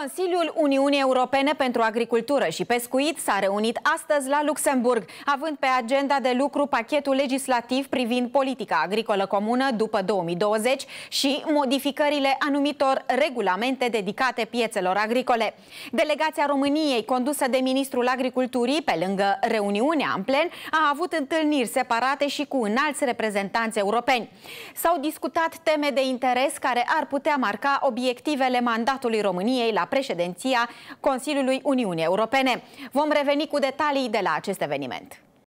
Consiliul Uniunii Europene pentru Agricultură și Pescuit s-a reunit astăzi la Luxemburg, având pe agenda de lucru pachetul legislativ privind politica agricolă comună după 2020 și modificările anumitor regulamente dedicate piețelor agricole. Delegația României, condusă de Ministrul Agriculturii, pe lângă reuniunea în plen, a avut întâlniri separate și cu înalți reprezentanți europeni. S-au discutat teme de interes care ar putea marca obiectivele mandatului României la președinția Consiliului Uniunii Europene. Vom reveni cu detalii de la acest eveniment.